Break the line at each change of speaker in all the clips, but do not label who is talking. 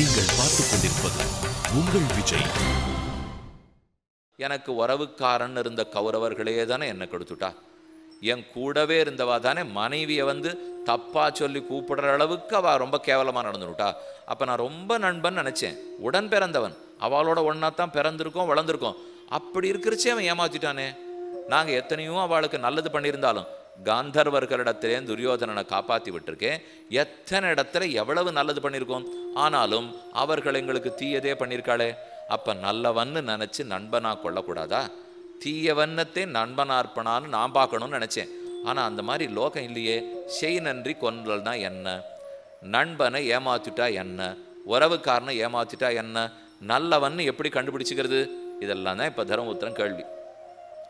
நீங்கள் பார்த்து கொண்டிருப்பது உங்கள் விஜய் எனக்கு உறவுக்காரன் இருந்த கௌரவர்களே தானே என்னை கொடுத்துட்டா என் கூடவே இருந்தவா தானே மனைவியை வந்து தப்பாக சொல்லி கூப்பிடுற அளவுக்கு அவ ரொம்ப கேவலமாக நடந்துட்டா அப்போ நான் ரொம்ப நண்பன் நினச்சேன் உடன் பிறந்தவன் அவளோட ஒன்றா தான் பிறந்திருக்கோம் வளர்ந்துருக்கோம் அப்படி இருக்கிறச்சே அவன் ஏமாற்றிட்டானே நாங்கள் எத்தனையோ அவளுக்கு நல்லது பண்ணியிருந்தாலும் காந்தர்வர்களிடத்திலே துரியோதனனை காப்பாற்றி விட்டுருக்கேன் எத்தனை இடத்துல எவ்வளவு நல்லது பண்ணியிருக்கோம் ஆனாலும் அவர்கள் எங்களுக்கு தீயதே பண்ணியிருக்காளே அப்போ நல்லவன்னு நினச்சி நண்பனாக கொள்ளக்கூடாதா தீயவன்னத்தை நண்பனார்ப்பனான்னு நான் பார்க்கணும்னு நினச்சேன் ஆனால் அந்த மாதிரி லோகம் இல்லையே செய் நன்றி கொன்றல்னா என்ன நண்பனை ஏமாத்திட்டா என்ன உறவுக்காரனை ஏமாத்திட்டா என்ன நல்லவன்னு எப்படி கண்டுபிடிச்சிக்கிறது இதெல்லாம் தான் இப்போ தர்மபுத்திரம் கேள்வி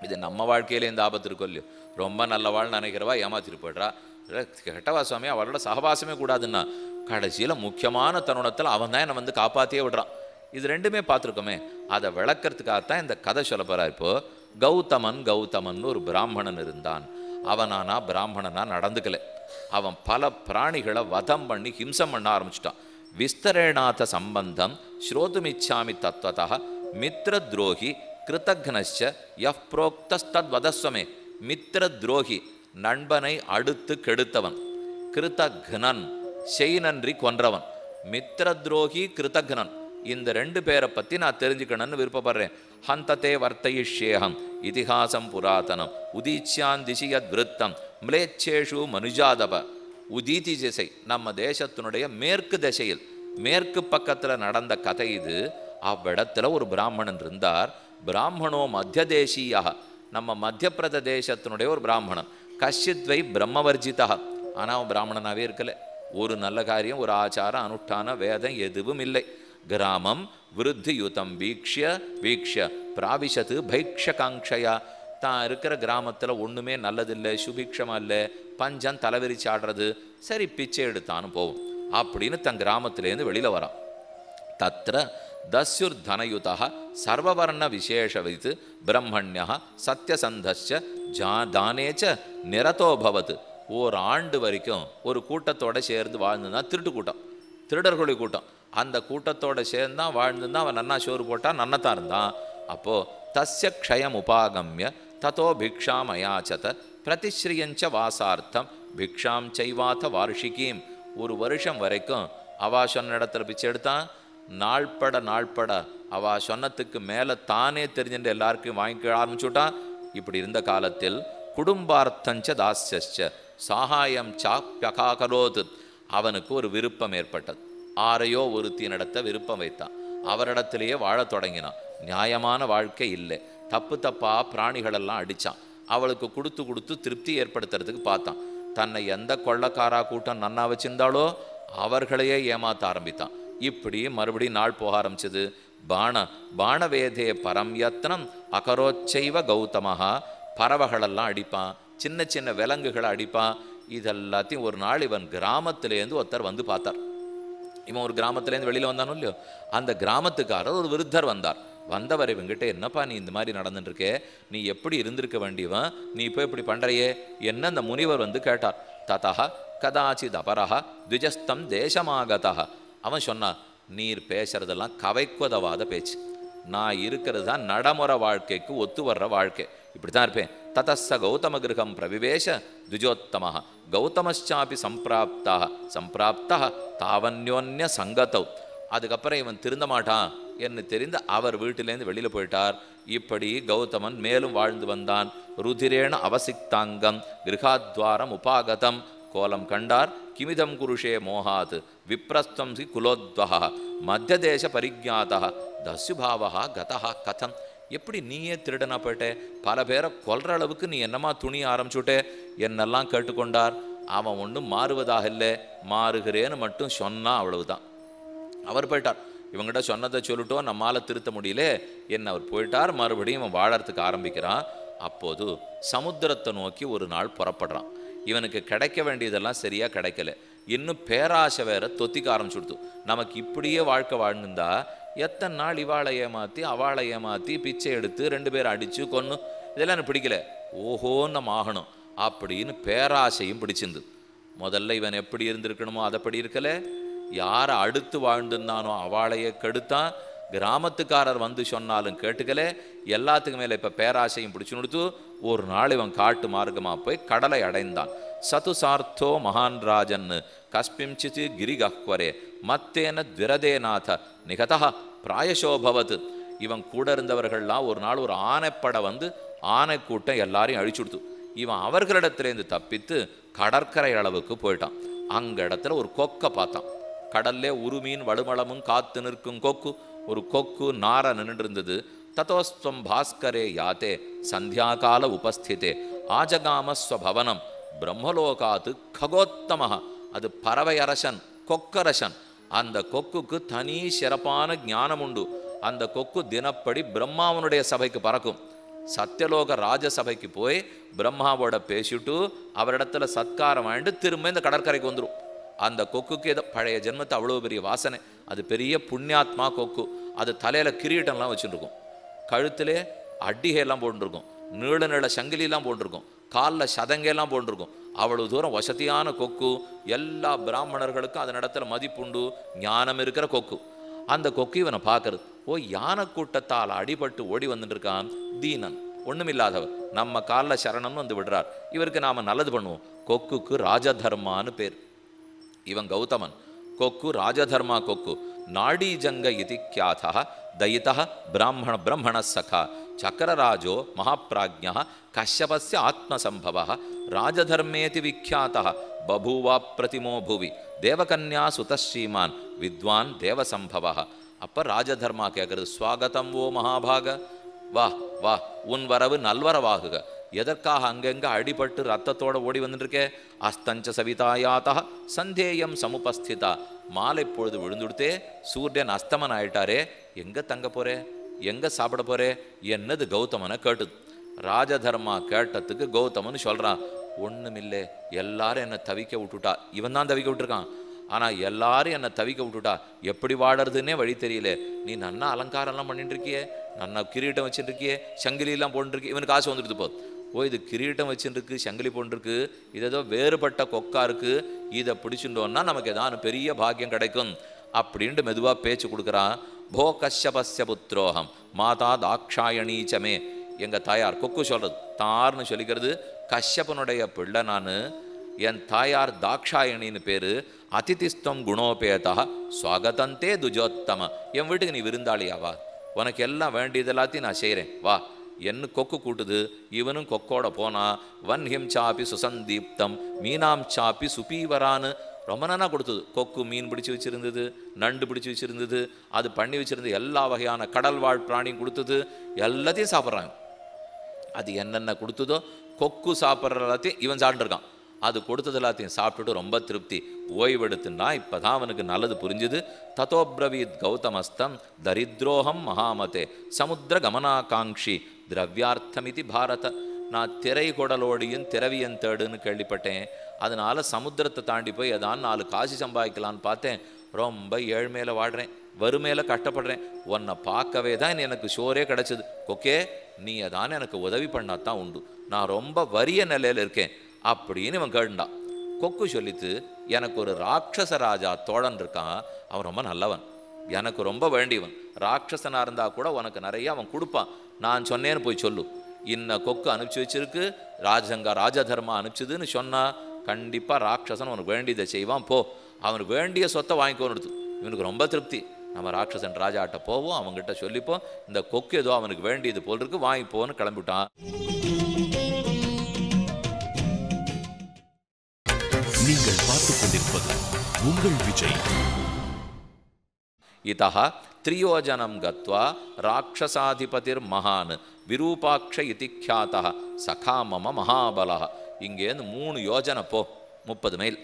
இது நம்ம வாழ்க்கையிலே இந்த ஆபத்து இருக்கோ இல்லையோ ரொம்ப நல்லவாள்னு நினைக்கிறவா ஏமாத்திட்டு போயிடுறா கெட்டவா சுவாமி அவளோட சகவாசமே கூடாதுன்னா கடைசியில் முக்கியமான தருணத்தில் அவன் தான் என்னை வந்து காப்பாற்றியே விடுறான் இது ரெண்டுமே பார்த்துருக்கோமே அதை விளக்கிறதுக்காகத்தான் இந்த கதை சொல்ல போகிறா கௌதமன் கௌதமன் ஒரு பிராமணன் இருந்தான் அவனானா பிராமணனா நடந்துக்கலை அவன் பல பிராணிகளை வதம் பண்ணி ஹிம்சம் பண்ண ஆரம்பிச்சிட்டான் விஸ்தரேணாத சம்பந்தம் ஸ்ரோதுமிச்சாமி தத்வதா மித்ர துரோகி கிருத்தக்னச்ச எஃப் புரோக்தஸ்தத் வதஸ்வமே மித்திர துரோகி நண்பனை அடுத்து கெடுத்தவன் கிருத்தக்னன் செய் நன்றி கொன்றவன் மித்திர துரோகி கிருத்தக்னன் இந்த ரெண்டு பேரை பற்றி நான் தெரிஞ்சுக்கணும்னு விருப்பப்படுறேன் ஹந்ததே வர்த்தயிஷேகம் இதிகாசம் புராதனம் உதீச்சியான் திசியத் விருத்தம் மிளேச்சேஷு மனுஜாதப உதீதி திசை நம்ம தேசத்தினுடைய மேற்கு திசையில் மேற்கு பக்கத்தில் நடந்த கதை இது அவ்விடத்தில் ஒரு பிராமணன் இருந்தார் பிராமணோ மத்திய தேசியாக நம்ம மத்திய பிரதேசத்தினுடைய ஒரு பிராமணன் கஷ்யத்வை பிரம்மவர்ஜிதா ஆனால் அவன் பிராமணனாகவே இருக்கலை ஒரு நல்ல காரியம் ஒரு ஆச்சாரம் அனுஷ்டான வேதம் எதுவும் இல்லை கிராமம் விருத்தியுதம் வீக்ஷிய வீக்ஷ பிராவிஷத்து பைக்ஷகாங்ஷையா தான் இருக்கிற கிராமத்தில் ஒன்றுமே நல்லதில்லை சுபிக்ஷமா இல்லை பஞ்சம் தலைவிரிச்சு ஆடுறது சரி பிச்சை எடுத்தான்னு போவோம் அப்படின்னு தன் கிராமத்திலேருந்து வெளியில் வரான் தத்திர தஸ்யுர்தனயுதா சர்வவர்ண விசேஷவித் பிரம்மண்யா சத்தியசந்தஸ்ய ஜா தானேச்ச நிரதோபவத் ஓர் ஆண்டு வரைக்கும் ஒரு கூட்டத்தோடு சேர்ந்து வாழ்ந்துன்னா திருட்டு கூட்டம் திருடர்கொழி கூட்டம் அந்த கூட்டத்தோடு சேர்ந்தான் வாழ்ந்துதான் அவன் நன்னா சோறு போட்டான் நன்னத்தான் இருந்தான் அப்போது தஸ்ய க்ஷயம் உபாகமிய ததோ பிக்ஷா மயாச்சத பிரதிஸ்ரீயஞ்ச வாசார்த்தம் பிக்ஷாம் செய்வாத்த வார்ஷிகீம் ஒரு வருஷம் வரைக்கும் அவா சொன்ன இடத்துல பிச்சை எடுத்தான் நாள்பட நாள்பட அவ சொன்னத்துக்கு மேலே தானே தெரிஞ்சுட்டு எல்லாருக்கும் வாங்கிக்க ஆரம்பிச்சுட்டான் இப்படி இருந்த காலத்தில் குடும்பார்த்தஞ்ச தாசஸ்ச சாகாயம் சாப்பியகாகலோது அவனுக்கு ஒரு விருப்பம் ஏற்பட்டது ஆரையோ நடத்த விருப்பம் வைத்தான் அவரிடத்திலேயே வாழத் தொடங்கினான் நியாயமான வாழ்க்கை இல்லை தப்பு தப்பாக பிராணிகளெல்லாம் அடித்தான் அவளுக்கு கொடுத்து கொடுத்து திருப்தி ஏற்படுத்துறதுக்கு பார்த்தான் தன்னை எந்த கொள்ளக்காரா கூட்டம் நன்னா வச்சிருந்தாலோ அவர்களையே ஏமாற்ற ஆரம்பித்தான் இப்படி மறுபடியும் நாள் போக ஆரம்பிச்சது பாண பாணவேதே பரம் யத்னம் அகரோச்சைவ கௌதமஹா பறவைகளெல்லாம் அடிப்பான் சின்ன சின்ன விலங்குகளை அடிப்பான் இதெல்லாத்தையும் ஒரு நாள் இவன் கிராமத்திலேருந்து ஒருத்தர் வந்து பார்த்தார் இவன் ஒரு கிராமத்துலேருந்து வெளியில் வந்தானோ இல்லையோ அந்த கிராமத்துக்காரர் ஒரு விருத்தர் வந்தார் வந்தவர் இவங்கிட்ட என்னப்பா நீ இந்த மாதிரி நடந்துட்டுருக்கே நீ எப்படி இருந்திருக்க வேண்டியவன் நீ இப்போ இப்படி பண்ணுறையே என்ன அந்த முனிவர் வந்து கேட்டார் ததா கதாச்சித் அபரஹா த்விஜஸ்தம் தேசமாகதா அவன் சொன்னான் நீர் பேசுறதெல்லாம் கவைக்குதவாத பேச்சு நான் இருக்கிறது தான் நடைமுறை வாழ்க்கைக்கு ஒத்து வர்ற வாழ்க்கை இப்படி தான் இருப்பேன் ததஸ்ஸ கௌதம கிரகம் பிரவிவேஷ துஜோத்தமாக கௌதமஸ்சாபி சம்பிராப்தாக சம்பிராப்தா தாவன்யோன்ய சங்கத்தவ் அதுக்கப்புறம் இவன் திருந்த மாட்டான் என்று தெரிந்து அவர் வீட்டிலேருந்து வெளியில் போயிட்டார் இப்படி கௌதமன் மேலும் வாழ்ந்து வந்தான் ருதிரேண அவசித்தாங்கம் கிரகாத்வாரம் உபாகதம் கோலம் கண்டார் கிமிதம் குருஷே மோகாத் விப்ரஸ்தம் சி மத்திய தேச பரிஜாத்தா தசுபாவகா கதா கதம் எப்படி நீயே திருடனா பல பேரை கொல்ற அளவுக்கு நீ என்னமா துணி ஆரம்பிச்சுட்டே என்னெல்லாம் கேட்டுக்கொண்டார் அவன் ஒன்றும் மாறுவதாக இல்லை மாறுகிறேன்னு மட்டும் சொன்னால் அவ்வளவுதான் அவர் போயிட்டார் இவங்ககிட்ட சொன்னதை சொல்லிட்டோம் நம்மால் திருத்த முடியல என்ன அவர் போயிட்டார் மறுபடியும் இவன் வாழறதுக்கு ஆரம்பிக்கிறான் அப்போது சமுத்திரத்தை நோக்கி ஒரு நாள் புறப்படுறான் இவனுக்கு கிடைக்க வேண்டியதெல்லாம் சரியாக கிடைக்கல இன்னும் பேராசை வேற தொத்திக்க ஆரம்பிச்சுடுத்து நமக்கு இப்படியே வாழ்க்கை வாழ்ந்துருந்தா எத்தனை நாள் இவாளை ஏமாற்றி அவளை ஏமாற்றி பிச்சை எடுத்து ரெண்டு பேரும் அடித்து கொண்டு இதெல்லாம் எனக்கு பிடிக்கல ஓஹோன்னு நம்ம ஆகணும் அப்படின்னு பேராசையும் பிடிச்சிருந்து முதல்ல இவன் எப்படி இருந்திருக்கணுமோ அதைப்படி இருக்கலை யாரை அடுத்து வாழ்ந்துருந்தானோ அவளையே கெடுத்தான் கிராமத்துக்காரர் வந்து சொன்னாலும் கேட்டுக்கலே எல்லாத்துக்கு மேலே இப்போ பேராசையும் பிடிச்சு கொடுத்து ஒரு நாள் இவன் காட்டு மார்க்கமாக போய் கடலை அடைந்தான் சது சார்த்தோ மகான் ராஜன் கஸ்பிம்சித்து கிரிகஹ்வரே மத்தேன திரதேநாத நிகதா பிராயசோபவது இவன் கூட இருந்தவர்கள்லாம் ஒரு நாள் ஒரு ஆனைப்படை வந்து ஆனை கூட்டம் எல்லாரையும் அழிச்சு கொடுத்து இவன் அவர்களிடத்துலேருந்து தப்பித்து கடற்கரை அளவுக்கு போயிட்டான் அங்கே இடத்துல ஒரு கொக்கை பார்த்தான் கடல்லே உருமீன் வலுமளமும் காத்து நிற்கும் கொக்கு ஒரு கொக்கு நார இருந்தது தத்தோஸ்வம் பாஸ்கரே யாத்தே சந்தியாகால உபஸ்திதே ஆஜகாமஸ்வபவனம் பிரம்மலோகாத்து ககோத்தம அது பறவை அரசன் கொக்கரசன் அந்த கொக்குக்கு தனி சிறப்பான ஞானம் உண்டு அந்த கொக்கு தினப்படி பிரம்மாவனுடைய சபைக்கு பறக்கும் சத்தியலோக ராஜசபைக்கு போய் பிரம்மாவோட பேசிட்டு அவரிடத்துல சத்காரம் வாங்கிட்டு திரும்ப இந்த கடற்கரைக்கு வந்துடும் அந்த கொக்குக்கு ஏதோ பழைய ஜென்மத்தை அவ்வளோ பெரிய வாசனை அது பெரிய புண்ணியாத்மா கொக்கு அது தலையில் கிரீட்டம்லாம் வச்சுருக்கும் கழுத்திலே அட்டிகையெல்லாம் போட்டுருக்கும் நீள நீள சங்கிலிலாம் போட்டிருக்கும் காலில் சதங்கையெல்லாம் போட்டிருக்கும் அவ்வளவு தூரம் வசதியான கொக்கு எல்லா பிராமணர்களுக்கும் அதன் இடத்துல மதிப்புண்டு ஞானம் இருக்கிற கொக்கு அந்த கொக்கு இவனை பார்க்கறது ஓ யானை கூட்டத்தால் அடிபட்டு ஓடி வந்துட்டு இருக்கான் தீனன் ஒன்றுமில்லாதவர் நம்ம காலில் சரணம்னு வந்து விடுறார் இவருக்கு நாம் நல்லது பண்ணுவோம் கொக்குக்கு ராஜதர்மான்னு பேர் இவன் கௌதமன் ಕೊಕ್ಕು ರಾಜಧರ್ಮ ಕೊಕ್ಕು ನಾಡೀಜಂಗ ಇತಿ ಖ್ಯಾತ ದಯಿತ ಬ್ರಾಹ್ಮಣ ಬ್ರಹ್ಮಣ ಸಖ ಚಕ್ರರಾಜೋ ಮಹಾಪ್ರಾಜ್ಞ ಕಶ್ಯಪಸ್ಯ ಆತ್ಮಸಂಭವ ರಾಜಧರ್ಮೇತಿ ವಿಖ್ಯಾತ ಬಭೂವ ಪ್ರತಿಮೋ ಭುವಿ ದೇವಕನ್ಯಾ ಸುತಶ್ರೀಮಾನ್ ವಿದ್ವಾನ್ ದೇವಸಂಭವ ಅಪ್ಪ ರಾಜಧರ್ಮ ಕೇಕರು ಸ್ವಾಗತಂ ಓ ಮಹಾಭಾಗ ವಾಹ್ ವಾಹ್ ಉನ್ ವರವು ನಲ್ವರವಾಹುಗ எதற்காக அங்கங்கே அடிபட்டு ரத்தத்தோடு ஓடி வந்துருக்கே அஸ்தஞ்ச சவிதாயாத்தா சந்தேயம் சமுபஸ்திதா மாலை பொழுது விழுந்துடுத்தே சூரியன் அஸ்தமன் ஆயிட்டாரே எங்கே தங்க போகிறே எங்கே சாப்பிட போகிறே என்னது கௌதமனை கேட்டுது ராஜதர்மா கேட்டதுக்கு கௌதமன் சொல்கிறான் ஒன்றுமில்லை எல்லாரும் என்னை தவிக்க விட்டுட்டா இவன் தான் தவிக்க விட்டுருக்கான் ஆனால் எல்லாரும் என்னை தவிக்க விட்டுட்டா எப்படி வாடுறதுன்னே வழி தெரியல நீ நன்னா அலங்காரம்லாம் பண்ணிட்டு இருக்கியே நன்னா கிரீட்டம் வச்சுட்டு இருக்கியே சங்கிலியெல்லாம் போட்டுருக்கிய இவனுக்கு ஆசை வந்துடுது போதும் ஓ இது கிரீட்டம் வச்சுருக்கு சங்கிலி போன்றிருக்கு இது ஏதோ வேறுபட்ட கொக்கா இருக்குது இதை பிடிச்சுட்டோன்னா நமக்கு ஏதாவது பெரிய பாக்கியம் கிடைக்கும் அப்படின்ட்டு மெதுவாக பேச்சு கொடுக்குறான் போ கஷ்யபஸ்ய புத்ரோகம் மாதா தாட்சாயணீச்சமே எங்கள் தாயார் கொக்கு சொல்கிறது தார்னு சொல்லிக்கிறது கஷ்யப்பனுடைய பிள்ளை நான் என் தாயார் தாக்ஷாயணின்னு பேர் அதிதிஸ்தம் குணோபேதா சுவாகதந்தே துஜோத்தம என் வீட்டுக்கு நீ விருந்தாளியாவா உனக்கு எல்லாம் வேண்டியது எல்லாத்தையும் நான் செய்கிறேன் வா என்ன கொக்கு கூட்டுது இவனும் கொக்கோட போனா வன்ஹிம் சாப்பி சுசந்தீப்தம் மீனாம் சாப்பி சுபீவரான்னு ரொம்ப நானா கொடுத்தது கொக்கு மீன் பிடிச்சி வச்சுருந்தது நண்டு பிடிச்சி வச்சுருந்தது அது பண்ணி வச்சுருந்தது எல்லா வகையான கடல் வாழ் பிராணியும் கொடுத்தது எல்லாத்தையும் சாப்பிட்றாங்க அது என்னென்ன கொடுத்ததோ கொக்கு சாப்பிட்ற எல்லாத்தையும் இவன் சாப்பிட்டுருக்கான் அது கொடுத்தது எல்லாத்தையும் சாப்பிட்டுட்டு ரொம்ப திருப்தி ஓய்வெடுத்துன்னா இப்போ தான் அவனுக்கு நல்லது புரிஞ்சுது தத்தோப்ரவீத் கௌதமஸ்தம் தரித்ரோகம் மகாமதே சமுத்திர கமனாகாங்ஷி திரவியார்த்தமிதி பாரத நான் திரை குடலோடியும் திரவியன் தேடுன்னு கேள்விப்பட்டேன் அதனால் சமுத்திரத்தை தாண்டி போய் ஏதான் நாலு காசு சம்பாதிக்கலான்னு பார்த்தேன் ரொம்ப ஏழ்மையில் வாடுறேன் வறுமையில் கஷ்டப்படுறேன் உன்னை பார்க்கவே தான் எனக்கு ஷோரே கிடச்சிது ஓகே நீ தான் எனக்கு உதவி பண்ணாதான் உண்டு நான் ரொம்ப வறிய நிலையில் இருக்கேன் அப்படின்னு இவன் கேட்டுண்டான் கொக்கு சொல்லித்து எனக்கு ஒரு ராட்சச ராஜா தோழன் இருக்கான் அவன் ரொம்ப நல்லவன் எனக்கு ரொம்ப வேண்டியவன் ராட்சசனாக இருந்தால் கூட உனக்கு நிறைய அவன் கொடுப்பான் நான் சொன்னேன்னு போய் சொல்லு இன்ன கொக்கு அனுப்பிச்சு வச்சிருக்கு ராஜங்க ராஜதர்மா அனுப்பிச்சதுன்னு சொன்னால் கண்டிப்பாக ராட்சசன் அவனுக்கு வேண்டியதை செய்வான் போ அவனுக்கு வேண்டிய சொத்தை வாங்கிக்கோன்னு இவனுக்கு ரொம்ப திருப்தி நம்ம ராட்சசன் ராஜாட்ட போவோம் அவங்ககிட்ட சொல்லிப்போம் இந்த கொக்கு ஏதோ அவனுக்கு வேண்டியது போல் இருக்கு வாங்கி போன்னு கிளம்பிட்டான் நீங்கள் பார்த்து கொண்டிருப்பது உங்கள் விஜய் இதாக த்ரியோஜனம் త్రియోజనం గత్వా ராட்சசாதிபதிர்மகான் விரூபாக்ஷ இதி கியாத்தா சகா மம மகாபலா இங்கேருந்து மூணு யோஜனை போ முப்பது மைல்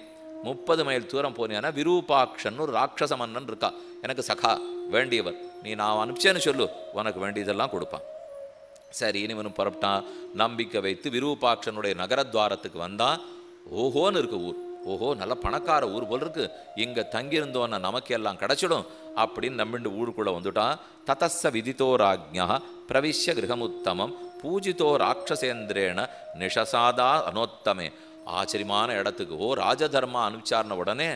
முப்பது மைல் தூரம் போனீங்கன்னா விரூபாக்ஷன்னு ஒரு ராட்சச மன்னன் இருக்கா எனக்கு சகா வேண்டியவர் நீ நான் அனுப்பிச்சேன்னு சொல்லு உனக்கு வேண்டியதெல்லாம் கொடுப்பான் சரி இவனும் புறப்பட்டான் நம்பிக்கை வைத்து விரூபாட்சனுடைய நகரத்வாரத்துக்கு வந்தான் ஓஹோன்னு இருக்கு ஊர் ஓஹோ நல்ல பணக்கார ஊர் போல் இருக்கு இங்கே தங்கியிருந்தோன்னா நமக்கு எல்லாம் கிடச்சிடும் அப்படின்னு நம்பிண்டு ஊருக்குள்ளே வந்துட்டான் ததஸ்ஸ விதித்தோ ராஜ்யா பிரவிஷ்ய கிரகமுத்தமம் பூஜித்தோ ராட்சசேந்திரேன நிஷசாதா அனோத்தமே ஆச்சரியமான இடத்துக்கு ஓ ராஜதர்மா அனுப்பிச்சார்ன உடனே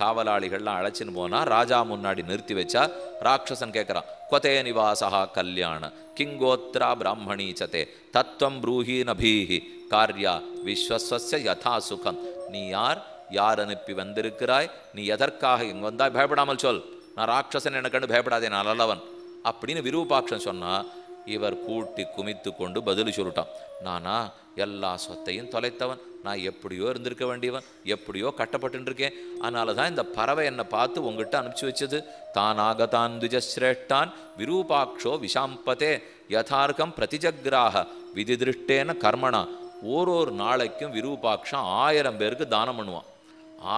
காவலாளிகள்லாம் அழைச்சின்னு போனால் ராஜா முன்னாடி நிறுத்தி வச்சா ராட்சசன் கேட்குறான் கொதே நிவாசா கல்யாண கிங்கோத்ரா பிராமணி சதே தத்துவம் ப்ரூஹி நபீஹி கார்யா விஸ்வஸ்வச யதா சுகம் நீ யார் யார் அனுப்பி வந்திருக்கிறாய் நீ எதற்காக இங்கே வந்தால் பயப்படாமல் சொல் நான் ராட்சசன் எனக்கு கண்டு பயப்படாதே நான் நல்லவன் அப்படின்னு விருப்பாட்சன் சொன்னால் இவர் கூட்டி குமித்து கொண்டு பதில் சொல்லிட்டான் நானா எல்லா சொத்தையும் தொலைத்தவன் நான் எப்படியோ இருந்திருக்க வேண்டியவன் எப்படியோ கட்டப்பட்டுருக்கேன் அதனால தான் இந்த பறவை என்னை பார்த்து உங்ககிட்ட அனுப்பிச்சி வச்சது தானாக தான் துஜஸ்ரேஷ்டான் விரூபாட்சோ விஷாம்பதே யதார்க்கம் பிரதிஜக்ராக விதி திருஷ்டேன கர்மணா ஒரு நாளைக்கும் விரூபாட்சம் ஆயிரம் பேருக்கு தானம் பண்ணுவான்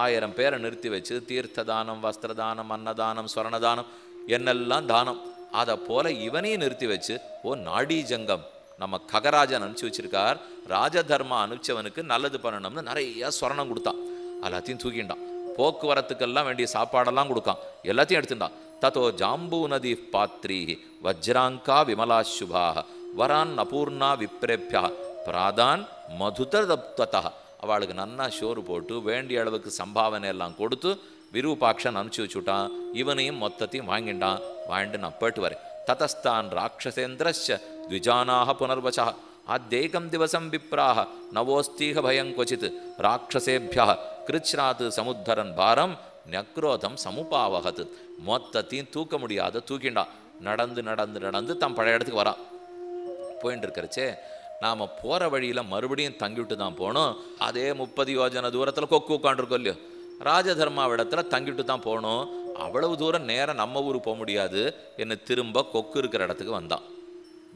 ஆயிரம் பேரை நிறுத்தி வச்சு தீர்த்ததானம் வஸ்திரதானம் அன்னதானம் ஸ்வரணதானம் என்னெல்லாம் தானம் அதை போல இவனையும் நிறுத்தி வச்சு ஓ நாடி ஜங்கம் நம்ம ககராஜன் அனுப்பிச்சு வச்சிருக்கார் ராஜதர்மா அனுப்பிச்சவனுக்கு நல்லது பண்ணணும்னு நிறைய ஸ்வரணம் கொடுத்தான் எல்லாத்தையும் தூக்கிண்டான் போக்குவரத்துக்கெல்லாம் வேண்டிய சாப்பாடெல்லாம் கொடுக்கான் எல்லாத்தையும் எடுத்துட்டான் தத்தோ ஜாம்பூ நதி பாத்ரி வஜ்ராங்கா விமலா சுபாக வரான் அபூர்ணா விப்ரேபியா பிராதான் மதுததப்ததா அவளுக்கு நன்னா ஷோறு போட்டு வேண்டிய அளவுக்கு சம்பாவனை எல்லாம் கொடுத்து விரூபாக்ஷன் அனுப்பிச்சி வச்சுட்டான் இவனையும் மொத்தத்தையும் வாங்கிட்டான் வாங்கிட்டு நான் போயிட்டு வரேன் ததஸ்தான் ராட்சசேந்திரஸ் த்விஜானாக புனர்வசா அத்தேகம் திவசம் விப்ராக நவோஸ்தீக பயம் கொச்சித் ராட்சசேபியா கிருச்ராத்து சமுத்தரன் பாரம் நக்ரோதம் சமுபாவகத் மொத்தத்தையும் தூக்க முடியாத தூக்கிண்டான் நடந்து நடந்து நடந்து தம் பழைய இடத்துக்கு வரான் போயின்னு இருக்கிறச்சே நாம் போகிற வழியில் மறுபடியும் தங்கிவிட்டு தான் போகணும் அதே முப்பது யோஜனை தூரத்தில் கொக்கு உட்காண்டிருக்கோம் இல்லையோ ராஜதர்மாவிடத்தில் இடத்துல தங்கிட்டு தான் போகணும் அவ்வளவு தூரம் நேரம் நம்ம ஊருக்கு போக முடியாது என்னை திரும்ப கொக்கு இருக்கிற இடத்துக்கு வந்தான்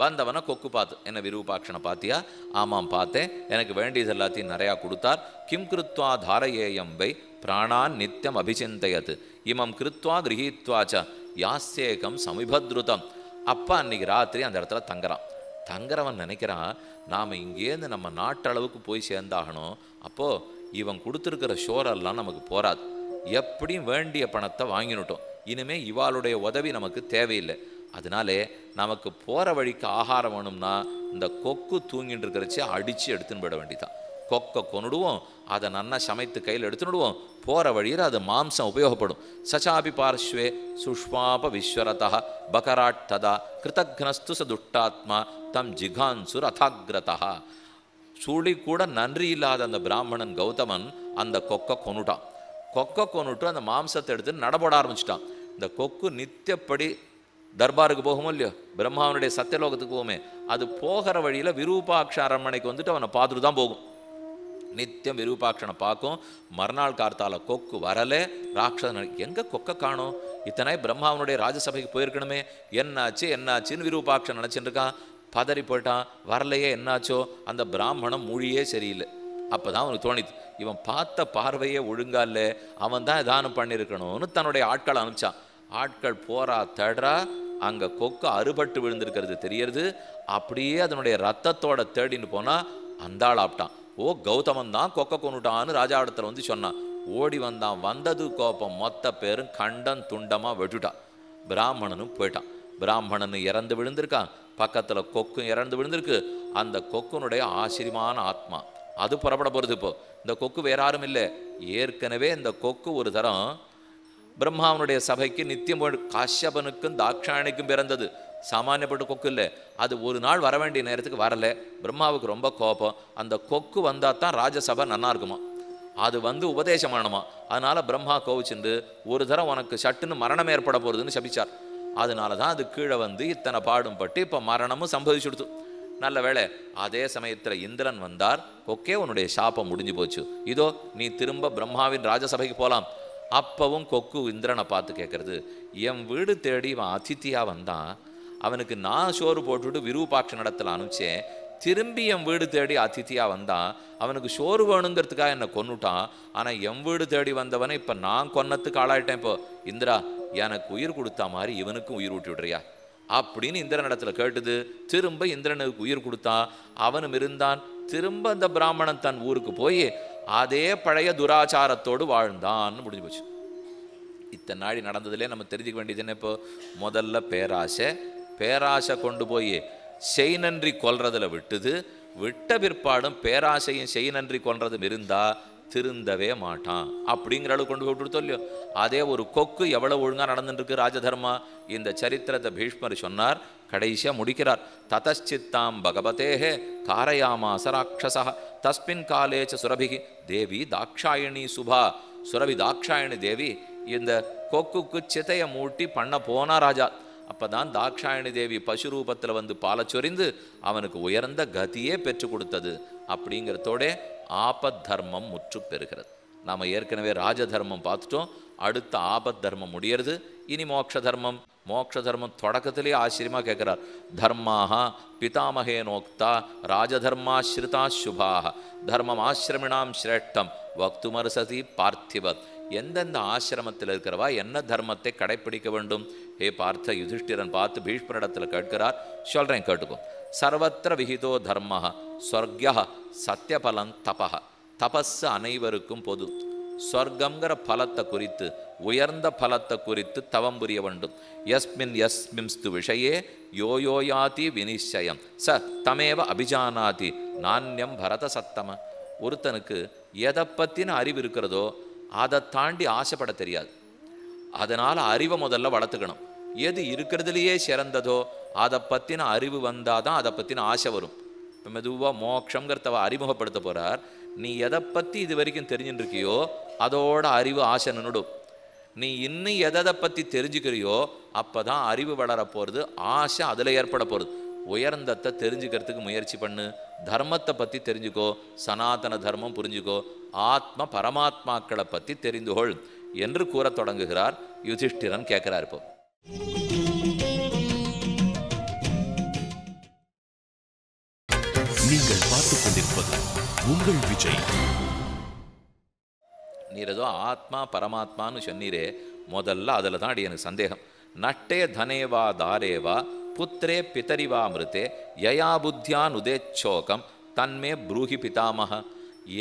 வந்தவனை கொக்கு பார்த்து என்ன விரூபாக்ஷனை பார்த்தியா ஆமாம் பார்த்தேன் எனக்கு வேண்டியது எல்லாத்தையும் நிறையா கொடுத்தார் கிம் கிருத்வா வை பிராணான் நித்தியம் அபிச்சிந்தையது இமம் கிருத்வா கிரகித்வாச்ச யாசேகம் சமிபத்ருதம் அப்பா அன்னைக்கு ராத்திரி அந்த இடத்துல தங்குறான் தங்குறவன் நினைக்கிறான் நாம் இங்கேருந்து நம்ம நாட்டளவுக்கு போய் சேர்ந்தாகணும் அப்போது இவன் கொடுத்துருக்கிற ஷோரெல்லாம் நமக்கு போராது எப்படியும் வேண்டிய பணத்தை வாங்கினுட்டோம் இனிமேல் இவாளுடைய உதவி நமக்கு தேவையில்லை அதனாலே நமக்கு போகிற வழிக்கு ஆகாரம் வேணும்னா இந்த கொக்கு தூங்கிட்டு அடித்து எடுத்துன்னு போயிட வேண்டியதான் கொக்கை கொண்டுடுவோம் அதை நன்னா சமைத்து கையில் எடுத்துடுவோம் போகிற வழியில் அது மாம்சம் உபயோகப்படும் சச்சாபி பார்ஷ்வே சுஷ்மாப விஸ்வரதா பகராட் ததா கிருத்தக்னஸ்து ச தம் ஜிகான்சு ரதாகிரதா சூழி கூட நன்றி இல்லாத அந்த பிராமணன் கௌதமன் அந்த கொக்கை கொண்டுட்டான் கொக்கை கொண்டுட்டு அந்த மாம்சத்தை எடுத்து நடபட ஆரம்பிச்சிட்டான் இந்த கொக்கு நித்தியப்படி தர்பாருக்கு போகும் இல்லையோ பிரம்மாவனுடைய சத்தியலோகத்துக்கு போகுமே அது போகிற வழியில் விரூபாட்ச அரண்மனைக்கு வந்துட்டு அவனை பார்த்துட்டு தான் போகும் நித்தியம் விரூபாட்சனை பார்க்கும் மறுநாள் கார்த்தால கொக்கு வரலே ராட்சசன் எங்கே கொக்கை காணும் இத்தனை பிரம்மாவனுடைய ராஜசபைக்கு போயிருக்கணுமே என்னாச்சு என்னாச்சுன்னு விரூபாட்சன் நினச்சிட்டு இருக்கான் பதறி போயிட்டான் வரலையே என்னாச்சோ அந்த பிராமணம் மொழியே சரியில்லை அப்போ தான் அவனுக்கு தோணிது இவன் பார்த்த பார்வையே ஒழுங்கா இல்லை அவன் தான் தானம் பண்ணியிருக்கணும்னு தன்னுடைய ஆட்களை அனுப்பிச்சான் ஆட்கள் போறா தடரா அங்கே கொக்கு அறுபட்டு விழுந்திருக்கிறது தெரியறது அப்படியே அதனுடைய ரத்தத்தோட தேடின்னு போனால் அந்தாள் ஆப்டான் ஓ கௌதமன் தான் கொக்க கொண்டுட்டான்னு இடத்துல வந்து சொன்னான் ஓடி வந்தான் வந்தது கோபம் மொத்த பேரும் கண்டன் துண்டமாக வெட்டுட்டான் பிராமணனும் போயிட்டான் பிராமணன் இறந்து விழுந்திருக்கான் பக்கத்தில் கொக்கும் இறந்து விழுந்திருக்கு அந்த கொக்குனுடைய ஆச்சரியமான ஆத்மா அது புறப்பட போகிறது இப்போ இந்த கொக்கு வேற யாரும் இல்லை ஏற்கனவே இந்த கொக்கு ஒரு தரம் பிரம்மாவனுடைய சபைக்கு நித்தியம் காஷ்யபனுக்கும் தாக்ஷாணிக்கும் பிறந்தது சாமானியப்பட்ட கொக்கு இல்லை அது ஒரு நாள் வர வேண்டிய நேரத்துக்கு வரல பிரம்மாவுக்கு ரொம்ப கோபம் அந்த கொக்கு வந்தால் தான் ராஜசபை நல்லா இருக்குமா அது வந்து உபதேசம் பண்ணணுமா அதனால் பிரம்மா கோவிச்சுண்டு ஒரு தரம் உனக்கு சட்டுன்னு மரணம் ஏற்பட போகிறதுன்னு சபிச்சார் அதனால தான் அது கீழே வந்து இத்தனை பாடும் பட்டு இப்போ மரணமும் சம்பவிச்சுடுத்து நல்ல வேலை அதே சமயத்தில் இந்திரன் வந்தார் கொக்கே உன்னுடைய சாப்பம் முடிஞ்சு போச்சு இதோ நீ திரும்ப பிரம்மாவின் ராஜசபைக்கு போகலாம் அப்பவும் கொக்கு இந்திரனை பார்த்து கேட்கறது என் வீடு தேடி இவன் அதித்தியாக வந்தான் அவனுக்கு நான் சோறு போட்டுவிட்டு விரூபாட்சி நடத்தல அனுப்பிச்சேன் திரும்பி என் வீடு தேடி அதித்தியாக வந்தான் அவனுக்கு சோறு வேணுங்கிறதுக்காக என்னை கொன்னுட்டான் ஆனால் என் வீடு தேடி வந்தவனை இப்போ நான் கொன்னத்துக்கு ஆளாயிட்டேன் இப்போ இந்திரா எனக்கு உயிர் கொடுத்தா மாதிரி இவனுக்கும் உயிர் ஊட்டி விடுறியா அப்படின்னு இந்திரன் இடத்துல கேட்டுது திரும்ப இந்திரனுக்கு உயிர் கொடுத்தான் அவனும் இருந்தான் திரும்ப அந்த பிராமணன் தன் ஊருக்கு போய் அதே பழைய துராச்சாரத்தோடு வாழ்ந்தான்னு முடிஞ்சு போச்சு இத்தனை நாடி நடந்ததுலேயே நம்ம தெரிஞ்சுக்க வேண்டியது என்ன இப்போ முதல்ல பேராசை பேராசை கொண்டு போய் செய் நன்றி கொல்றதில் விட்டுது விட்ட பிற்பாடும் பேராசையும் செய் நன்றி கொல்றதும் இருந்தால் திருந்தவே மாட்டான் அப்படிங்கிற அளவு கொண்டு போய் இல்லையோ அதே ஒரு கொக்கு எவ்வளோ ஒழுங்காக நடந்துட்டுருக்கு ராஜதர்மா இந்த சரித்திரத்தை பீஷ்மர் சொன்னார் கடைசியாக முடிக்கிறார் ததச்சித்தாம் பகவதேஹே காரயாமாச ராட்சசா தஸ்மின் காலேச்ச சுரபிகி தேவி தாக்ஷாயணி சுபா சுரபி தாக்ஷாயணி தேவி இந்த கொக்குக்கு சித்தையை மூட்டி பண்ண போனா ராஜா அப்போ தான் தாக்ஷாயணி தேவி பசு ரூபத்தில் வந்து பாலை அவனுக்கு உயர்ந்த கதியே பெற்று கொடுத்தது அப்படிங்கிறதோட ஆபத் தர்மம் முற்று பெறுகிறது நாம் ஏற்கனவே ராஜ தர்மம் பார்த்துட்டோம் அடுத்த ஆபத் தர்மம் முடியறது இனி மோட்ச தர்மம் மோட்ச தர்மம் தொடக்கத்திலே ஆச்சரியமாக கேட்குறார் தர்மாக பிதாமகே நோக்தா ராஜதர்மாஸ்ரிதா சுபாக தர்மம் ஆசிரமினாம் சிரேஷ்டம் வக்துமரசதி பார்த்திவத் எந்தெந்த ஆசிரமத்தில் இருக்கிறவா என்ன தர்மத்தை கடைப்பிடிக்க வேண்டும் ஹே பார்த்த யுதிஷ்டிரன் பார்த்து பீஷ்மரிடத்தில் கேட்கிறார் சொல்கிறேன் கேட்டுக்கும் சர்வத்திர விகிதோ தர்ம ஸ்வர்கியா சத்தியபலம் தபா தபஸ் அனைவருக்கும் பொது ஸ்வர்க்கங்கிற பலத்தை குறித்து உயர்ந்த பலத்தை குறித்து தவம் புரிய வேண்டும் எஸ்மின் எஸ்மின்ஸ்து விஷயே யோ யோயாதி வினிச்சயம் ச தமேவ அபிஜானாதி நாண்யம் பரத சத்தம ஒருத்தனுக்கு எதை பற்றின அறிவு இருக்கிறதோ அதை தாண்டி ஆசைப்பட தெரியாது அதனால் அறிவை முதல்ல வளர்த்துக்கணும் எது இருக்கிறதுலையே சிறந்ததோ அதை பற்றின அறிவு வந்தால் தான் அதை பற்றின ஆசை வரும் இப்போ மெதுவாக மோக்ஷங்கிறதவ அறிமுகப்படுத்த போகிறார் நீ எதை பற்றி இது வரைக்கும் தெரிஞ்சுட்டுருக்கியோ அதோட அறிவு ஆசை நின்றுடும் நீ இன்னும் எதை பற்றி தெரிஞ்சுக்கிறியோ அப்போ தான் அறிவு வளர போகிறது ஆசை அதில் ஏற்பட போகிறது உயர்ந்தத்தை தெரிஞ்சுக்கிறதுக்கு முயற்சி பண்ணு தர்மத்தை பற்றி தெரிஞ்சுக்கோ சனாதன தர்மம் புரிஞ்சுக்கோ ஆத்ம பரமாத்மாக்களை பற்றி தெரிந்துகொள் என்று கூற தொடங்குகிறார் யுதிஷ்டிரன் கேட்குறார் இப்போ நீங்கள் பார்த்து கொண்டிருப்பது உங்கள் விஜய் நீர் ஏதோ ஆத்மா பரமாத்மான்னு சொன்னீரே முதல்ல அதில் தான் அடி எனக்கு சந்தேகம் நட்டே தனேவா தாரேவா புத்திரே பிதறிவாமிருத்தே யயா புத்தியான் உதேச்சோகம் தன்மே புரூகி பிதாமக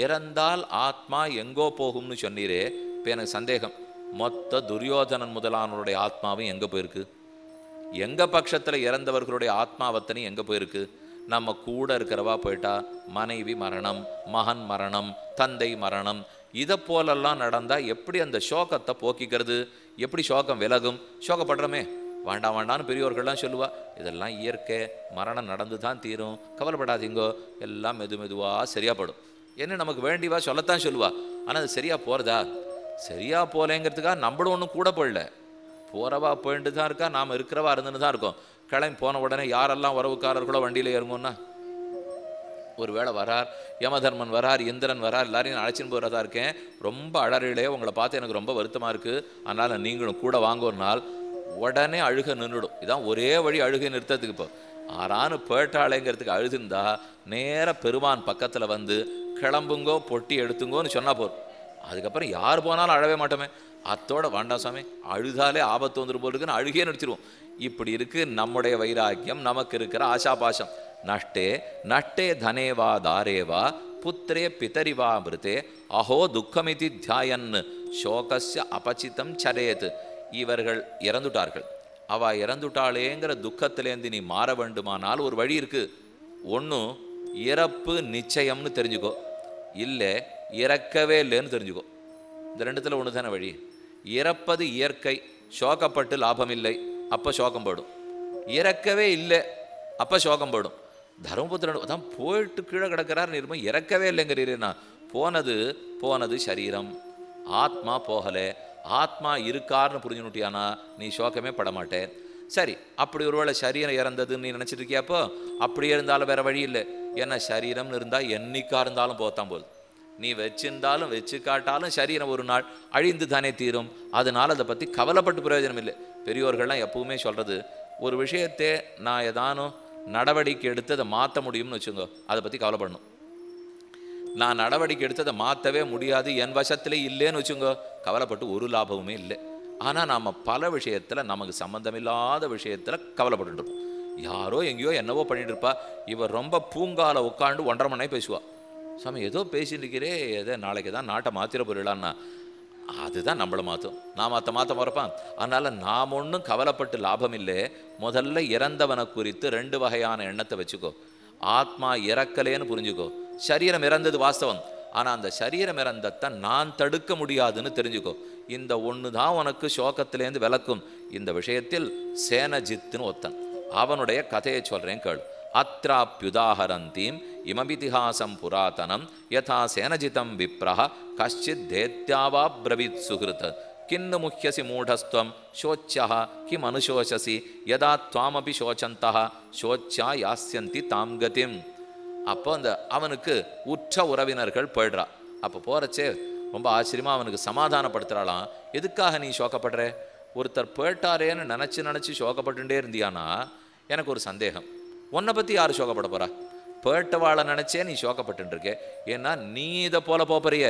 இறந்தால் ஆத்மா எங்கோ போகும்னு சொன்னீரே இப்போ எனக்கு சந்தேகம் மொத்த துரியோதனன் முதலானவருடைய ஆத்மாவும் எங்கே போயிருக்கு எங்கள் பட்சத்தில் இறந்தவர்களுடைய ஆத்மாவத்தனையும் எங்கே போயிருக்கு நம்ம கூட இருக்கிறவா போயிட்டா மனைவி மரணம் மகன் மரணம் தந்தை மரணம் இதை போலெல்லாம் நடந்தால் எப்படி அந்த சோகத்தை போக்கிக்கிறது எப்படி சோகம் விலகும் சோகப்படுறோமே வேண்டாம் வேண்டான்னு பெரியோர்கள்லாம் சொல்லுவா இதெல்லாம் இயற்கை மரணம் நடந்து தான் தீரும் கவலைப்படாதீங்கோ எல்லாம் மெது மெதுவாக சரியாகப்படும் என்ன நமக்கு வேண்டிவா சொல்லத்தான் சொல்லுவா ஆனால் அது சரியாக போகிறதா சரியாக போகலைங்கிறதுக்காக நம்மளும் ஒன்றும் கூட போடல போகிறவா போயிட்டு தான் இருக்கா நாம் இருக்கிறவா இருந்துன்னு தான் இருக்கோம் கிளம்பி போன உடனே யாரெல்லாம் உறவுக்காரர்களோ வண்டியில் இறங்கும்னா ஒரு வேளை வரார் யமதர்மன் வரார் இந்திரன் வரார் எல்லாரையும் அழைச்சின்னு போகிறதா இருக்கேன் ரொம்ப அழறிலே உங்களை பார்த்து எனக்கு ரொம்ப வருத்தமாக இருக்குது அதனால் நீங்களும் கூட வாங்க ஒரு நாள் உடனே அழுக நின்றுடும் இதான் ஒரே வழி அழுகை நிறுத்தத்துக்கு இப்போ ஆறானு பேட்டாளைங்கிறதுக்கு அழுதுந்தா நேர பெருமான் பக்கத்தில் வந்து கிளம்புங்கோ பொட்டி எடுத்துங்கோன்னு சொன்னால் போதும் அதுக்கப்புறம் யார் போனாலும் அழவே மாட்டோமே அத்தோட வேண்டாம் சாமி அழுதாலே ஆபத்து வந்துடும் போல் இருக்குன்னு அழுகே நடிச்சிருவோம் இப்படி இருக்கு நம்முடைய வைராக்கியம் நமக்கு இருக்கிற ஆசாபாசம் நஷ்டே நஷ்டே தனேவா தாரேவா புத்திரே பிதரிவா மிருதே அஹோ துக்கமிதி தியாயன்னு சோகஸ்ய அபச்சித்தம் சரேத் இவர்கள் இறந்துட்டார்கள் அவள் இறந்துட்டாளேங்கிற துக்கத்திலேருந்து நீ மாற வேண்டுமானால் ஒரு வழி இருக்குது ஒன்றும் இறப்பு நிச்சயம்னு தெரிஞ்சுக்கோ இல்லை இறக்கவே இல்லைன்னு தெரிஞ்சுக்கோ இந்த ரெண்டுத்தில் ஒன்று தானே வழி இறப்பது இயற்கை சோகப்பட்டு லாபம் இல்லை அப்போ சோகம் போடும் இறக்கவே இல்லை அப்போ சோகம் போடும் தருமபுத்திரன் அதான் போயிட்டு கீழே கிடக்கிறார் நிரும்ப இறக்கவே இல்லைங்கிறீரேண்ணா போனது போனது சரீரம் ஆத்மா போகலை ஆத்மா இருக்கார்னு புரிஞ்சுனுட்டியானா நீ சோகமே படமாட்டேன் சரி அப்படி ஒருவேளை சரீரம் இறந்ததுன்னு நீ நினச்சிட்டு இருக்கியாப்போ அப்படியே இருந்தாலும் வேறு வழி இல்லை ஏன்னா சரீரம்னு இருந்தால் என்னைக்கா இருந்தாலும் போத்தான் போகுது நீ வச்சிருந்தாலும் வச்சு காட்டாலும் சரீரம் ஒரு நாள் அழிந்து தானே தீரும் அதனால் அதை பற்றி கவலைப்பட்டு பிரயோஜனம் இல்லை பெரியோர்கள்லாம் எப்பவுமே சொல்கிறது ஒரு விஷயத்தை நான் ஏதானும் நடவடிக்கை எடுத்து அதை மாற்ற முடியும்னு வச்சுக்கோ அதை பற்றி கவலைப்படணும் நான் நடவடிக்கை எடுத்து அதை மாற்றவே முடியாது என் வசத்திலே இல்லைன்னு வச்சுங்கோ கவலைப்பட்டு ஒரு லாபமுமே இல்லை ஆனால் நாம் பல விஷயத்தில் நமக்கு சம்மந்தமில்லாத விஷயத்தில் கவலைப்பட்டுருப்போம் யாரோ எங்கேயோ என்னவோ பண்ணிட்டு இருப்பா இவர் ரொம்ப பூங்கால உட்காந்து ஒன்றரை மணி பேசுவா சாமி ஏதோ பேசிட்டு இருக்கிறே ஏதோ நாளைக்கு தான் நாட்டை மாத்திர போயிடலான்னா அதுதான் நம்மளை மாற்றும் நான் மாற்ற மாற்ற போகிறப்பான் அதனால் நாம் ஒன்றும் கவலைப்பட்டு லாபம் இல்லை முதல்ல இறந்தவனை குறித்து ரெண்டு வகையான எண்ணத்தை வச்சுக்கோ ஆத்மா இறக்கலேன்னு புரிஞ்சுக்கோ சரீரம் இறந்தது வாஸ்தவம் ஆனால் அந்த சரீரம் இறந்தத்தை நான் தடுக்க முடியாதுன்னு தெரிஞ்சுக்கோ இந்த ஒன்று தான் உனக்கு சோகத்திலேருந்து விளக்கும் இந்த விஷயத்தில் சேனஜித்துன்னு ஒத்தன் அவனுடைய கதையை சொல்கிறேன் கேள் அத்திராப்யுதாஹரந்தீம் இமபிதிஹாசம் புராதனம் யதா சேனஜிதம் விப்ரஹ கஷ்டித் தேத்யாவா பிரவித் சுகிருத் கின்னு முக்கியசி மூடஸ்துவம் சோச்சியா கிம் அனுசோசசி யதா துவாமபி சோச்சந்தா சோச்சா யாசியந்தி தாம் கதிம் அப்போ அந்த அவனுக்கு உற்ற உறவினர்கள் போயிடுறா அப்போ போகிறச்சே ரொம்ப ஆச்சரியமாக அவனுக்கு சமாதானப்படுத்துகிறாளாம் எதுக்காக நீ சோகப்படுற ஒருத்தர் போயிட்டாரேன்னு நினச்சி நினச்சி சோகப்பட்டுட்டே இருந்தியானா எனக்கு ஒரு சந்தேகம் உன்னை பற்றி யார் சோகப்பட போகிறா போயிட்டவாளை நினச்சே நீ சோகப்பட்டுருக்கே ஏன்னா நீ இதை போல போப்பறிய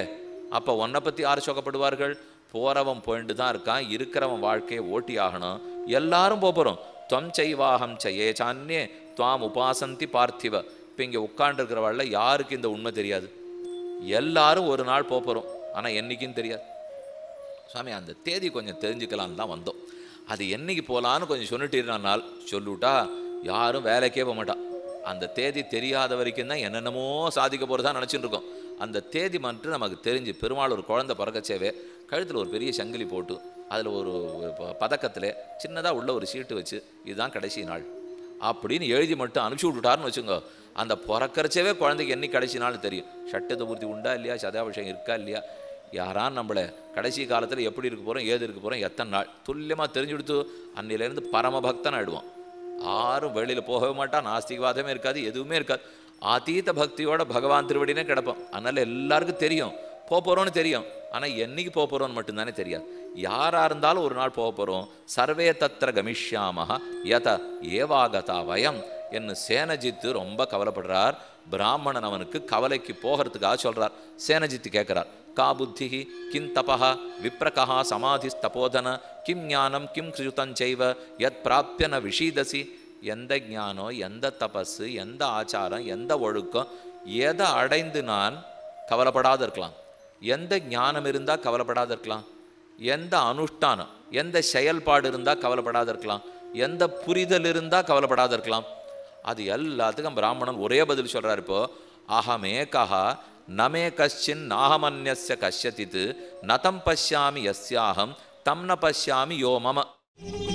அப்போ உன்னை பற்றி யார் சோகப்படுவார்கள் போகிறவன் போயிட்டு தான் இருக்கான் இருக்கிறவன் வாழ்க்கையை ஓட்டி ஆகணும் எல்லாரும் போகிறோம் துவம் செய்வாகம் செய்யே சான்னே துவாம் உபாசந்தி பார்த்திவ இப்போ இங்கே உட்காண்டிருக்கிறவாழ்ல யாருக்கு இந்த உண்மை தெரியாது எல்லாரும் ஒரு நாள் போகிறோம் ஆனால் என்றைக்குன்னு தெரியாது சுவாமி அந்த தேதி கொஞ்சம் தெரிஞ்சுக்கலான்னு தான் வந்தோம் அது என்னைக்கு போகலான்னு கொஞ்சம் சொல்லிட்டீர்னால் சொல்லிவிட்டா யாரும் வேலைக்கே போக மாட்டான் அந்த தேதி தெரியாத வரைக்கும் தான் என்னென்னமோ சாதிக்க போகிறதா நினச்சிட்டு இருக்கோம் அந்த தேதி மட்டும் நமக்கு தெரிஞ்சு பெருமாள் ஒரு குழந்தை பறக்கச்சேவே கழுத்தில் ஒரு பெரிய சங்கிலி போட்டு அதில் ஒரு பதக்கத்தில் சின்னதாக உள்ள ஒரு சீட்டு வச்சு இதுதான் கடைசி நாள் அப்படின்னு எழுதி மட்டும் அனுப்பிச்சி விட்டுட்டாருன்னு வச்சுங்க அந்த பிறக்கரைச்சவே குழந்தைக்கு என்னைக்கு கடைசினாலும் தெரியும் சட்டத்தை பூர்த்தி உண்டா இல்லையா சதாபிஷேகம் இருக்கா இல்லையா யாரான் நம்மளை கடைசி காலத்தில் எப்படி இருக்க போகிறோம் ஏது இருக்க போகிறோம் எத்தனை நாள் துல்லியமாக தெரிஞ்சு கொடுத்து அன்னிலேருந்து பரமபக்தன் ஆகிடுவான் யாரும் வெளியில் போகவே மாட்டான் நாஸ்திகவாதமே இருக்காது எதுவுமே இருக்காது ஆத்தீத பக்தியோட பகவான் திருவடினே கிடப்பான் அதனால் எல்லாருக்கும் தெரியும் போகிறோன்னு தெரியும் ஆனால் என்றைக்கு போகிறோன்னு மட்டும்தானே தெரியாது யாராக இருந்தாலும் ஒரு நாள் போக போகிறோம் சர்வே தத்திர கமிஷ்யாமஹ யத ஏவாகதா வயம் என்று சேனஜித்து ரொம்ப கவலைப்படுறார் பிராமணன் அவனுக்கு கவலைக்கு போகிறதுக்காக சொல்கிறார் சேனஜித்து கேட்குறார் கா புத்தி கிம் தபா விப்ரகா சமாதி தபோதன கிம் ஞானம் கிம் செய்வ யத் பிராப்தியன விஷீதசி எந்த ஞானம் எந்த தபஸு எந்த ஆச்சாரம் எந்த ஒழுக்கம் எதை அடைந்து நான் கவலைப்படாத இருக்கலாம் எந்த ஞானம் இருந்தால் கவலைப்படாத இருக்கலாம் எந்த அனுஷ்டானம் எந்த செயல்பாடு இருந்தால் கவலைப்படாத இருக்கலாம் எந்த புரிதல் இருந்தால் கவலைப்படாத இருக்கலாம் அது எல்லாத்துக்கும் பிராமணன் ஒரே பதில் சொல்கிறார் இப்போ அகமேகா நமே கஷின் நாகமன்யச கஷ்யதித்து நதம் பசியாமி எஸ்யாகம் தம்ன ந பசியாமி யோ மம